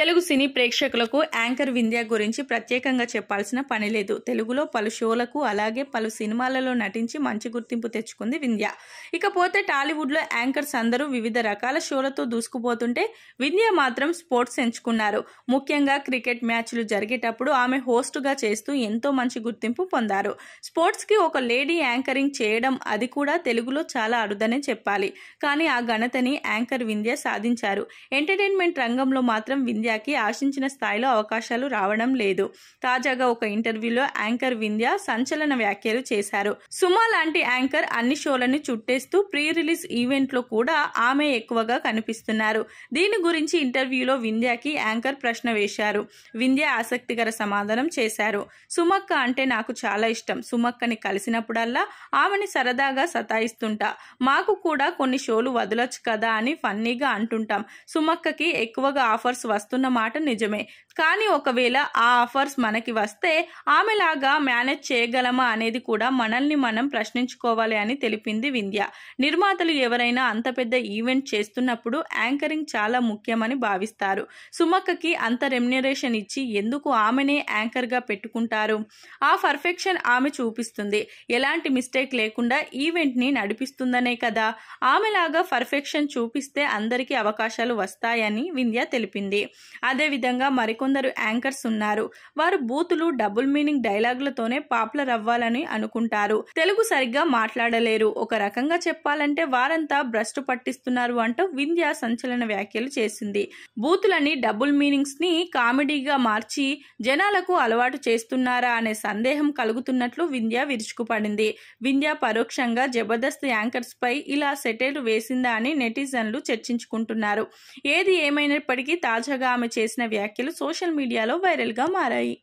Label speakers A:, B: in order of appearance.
A: తెలుగు సినీ ప్రేక్షకులకు యాంకర్ వింధ్య గురించి ప్రత్యేకంగా చెప్పాల్సిన పని లేదు తెలుగులో పలు షోలకు అలాగే పలు సినిమాలలో నటించి మంచి గుర్తింపు తెచ్చుకుంది వింధ్య ఇకపోతే టాలీవుడ్లో యాంకర్స్ అందరూ వివిధ రకాల షోలతో దూసుకుపోతుంటే వింధ్య మాత్రం స్పోర్ట్స్ ఎంచుకున్నారు ముఖ్యంగా క్రికెట్ మ్యాచ్లు జరిగేటప్పుడు ఆమె హోస్ట్గా చేస్తూ ఎంతో మంచి గుర్తింపు పొందారు స్పోర్ట్స్కి ఒక లేడీ యాంకరింగ్ చేయడం అది కూడా తెలుగులో చాలా అరుదనే చెప్పాలి కానీ ఆ ఘనతని యాంకర్ వింధ్య సాధించారు ఎంటర్టైన్మెంట్ రంగంలో మాత్రం వింధ్య వింధ్యాకి ఆశించిన స్థాయిలో అవకాశాలు రావడం లేదు తాజాగా ఒక ఇంటర్వ్యూలో యాంకర్ వింధ్య సంచలన వ్యాఖ్యలు చేశారు సుమా లాంటి యాంకర్ అన్ని షోలను చుట్టేస్తూ ప్రీ రిలీజ్ ఈవెంట్ లో కూడా ఆమె ఎక్కువగా కనిపిస్తున్నారు దీని గురించి ఇంటర్వ్యూలో వింధ్యాకి యాంకర్ ప్రశ్న వేశారు వింధ్య ఆసక్తికర సమాధానం చేశారు సుమక్క అంటే నాకు చాలా ఇష్టం సుమక్కని కలిసినప్పుడల్లా ఆమెని సరదాగా సతాయిస్తుంటా మాకు కూడా కొన్ని షోలు వదలొచ్చు కదా అని ఫన్నీగా అంటుంటాం సుమక్కకి ఎక్కువగా ఆఫర్స్ వస్తాయి వస్తున్న మాట నిజమే కానీ ఒకవేళ ఆ ఆఫర్స్ మనకి వస్తే ఆమెలాగా మేనేజ్ చేయగలమా అనేది కూడా మనల్ని మనం ప్రశ్నించుకోవాలి అని తెలిపింది వింధ్య నిర్మాతలు ఎవరైనా అంత పెద్ద ఈవెంట్ చేస్తున్నప్పుడు యాంకరింగ్ చాలా ముఖ్యమని భావిస్తారు సుమక్కకి అంత రెమ్యునరేషన్ ఇచ్చి ఎందుకు ఆమెనే యాంకర్గా పెట్టుకుంటారు ఆ పర్ఫెక్షన్ ఆమె చూపిస్తుంది ఎలాంటి మిస్టేక్ లేకుండా ఈవెంట్ని నడిపిస్తుందనే కదా ఆమెలాగా పర్ఫెక్షన్ చూపిస్తే అందరికీ అవకాశాలు వస్తాయని వింధ్య తెలిపింది అదేవిధంగా మరికొందరు యాంకర్స్ ఉన్నారు వారు బూతులు డబుల్ మీనింగ్ డైలాగులతోనే పాపులర్ అవ్వాలని అనుకుంటారు తెలుగు సరిగ్గా మాట్లాడలేరు ఒక రకంగా చెప్పాలంటే వారంతా భ్రష్టు పట్టిస్తున్నారు అంటూ వింధ్య సంచలన వ్యాఖ్యలు చేసింది బూతులని డబుల్ మీనింగ్స్ ని కామెడీగా మార్చి జనాలకు అలవాటు చేస్తున్నారా అనే సందేహం కలుగుతున్నట్లు వింధ్య విరుచుకుపడింది వింధ్య పరోక్షంగా జబర్దస్త్ యాంకర్స్ పై ఇలా సెటైర్ వేసిందా అని నెటిజన్లు చర్చించుకుంటున్నారు ఏది ఏమైనప్పటికీ తాజాగా ఆమె చేసిన వ్యాఖ్యలు సోషల్ మీడియాలో వైరల్గా మారాయి